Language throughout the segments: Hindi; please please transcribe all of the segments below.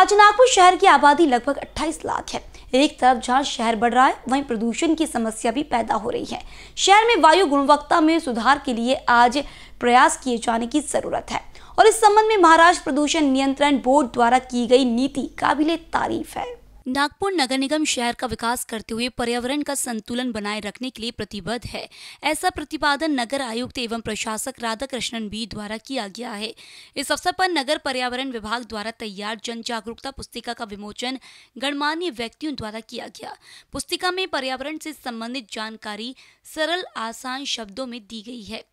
आज नागपुर शहर की आबादी लगभग 28 लाख है एक तरफ जहां शहर बढ़ रहा है वहीं प्रदूषण की समस्या भी पैदा हो रही है शहर में वायु गुणवत्ता में सुधार के लिए आज प्रयास किए जाने की जरूरत है और इस संबंध में महाराष्ट्र प्रदूषण नियंत्रण बोर्ड द्वारा की गई नीति काबिल तारीफ है नागपुर नगर निगम शहर का विकास करते हुए पर्यावरण का संतुलन बनाए रखने के लिए प्रतिबद्ध है ऐसा प्रतिपादन नगर आयुक्त एवं प्रशासक राधा कृष्णन बी द्वारा किया गया है इस अवसर पर नगर पर्यावरण विभाग द्वारा तैयार जन जागरूकता पुस्तिका का विमोचन गणमान्य व्यक्तियों द्वारा किया गया पुस्तिका में पर्यावरण से संबंधित जानकारी सरल आसान शब्दों में दी गई है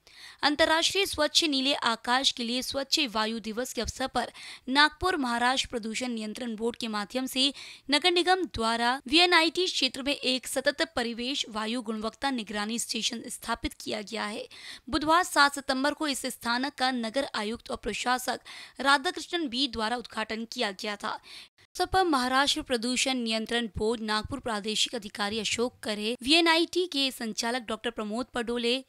अंतर्राष्ट्रीय स्वच्छ नीले आकाश के लिए स्वच्छ वायु दिवस के अवसर पर नागपुर महाराष्ट्र प्रदूषण नियंत्रण बोर्ड के माध्यम से नगर नगर निगम द्वारा वी क्षेत्र में एक सतत परिवेश वायु गुणवत्ता निगरानी स्टेशन स्थापित किया गया है बुधवार 7 सितंबर को इस स्थानक का नगर आयुक्त और प्रशासक राधाकृष्णन बी द्वारा उद्घाटन किया गया था सपा महाराष्ट्र प्रदूषण नियंत्रण बोर्ड नागपुर प्रादेशिक अधिकारी अशोक करे वी के संचालक डॉक्टर प्रमोद पडोले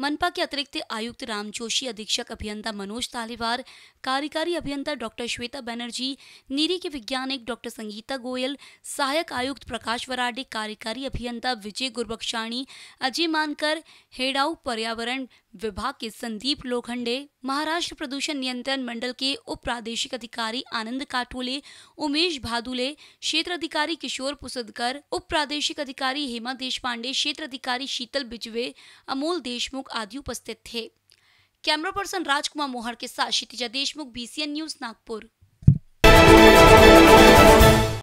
मनपा के अतिरिक्त आयुक्त राम जोशी अधीक्षक अभियंता मनोज तालिवार कार्यकारी अभियंता डॉक्टर श्वेता बैनर्जी नीरी के वैज्ञानिक डॉक्टर संगीता गोयल सहायक आयुक्त प्रकाश वराडे कार्यकारी अभियंता विजय गुरबक्षाणी अजय मानकर हेडाऊ पर्यावरण विभाग के संदीप लोखंडे महाराष्ट्र प्रदूषण नियंत्रण मंडल के उप प्रादेशिक अधिकारी आनंद काटोले उमेश भादुले क्षेत्र अधिकारी किशोर पुसदकर उप प्रादेशिक अधिकारी हेमा देश पांडे क्षेत्र अधिकारी शीतल बिजवे अमोल देशमुख आदि उपस्थित थे कैमरा पर्सन राजकुमार मोहर के साथ क्षितिजा देशमुख बीसीएन न्यूज नागपुर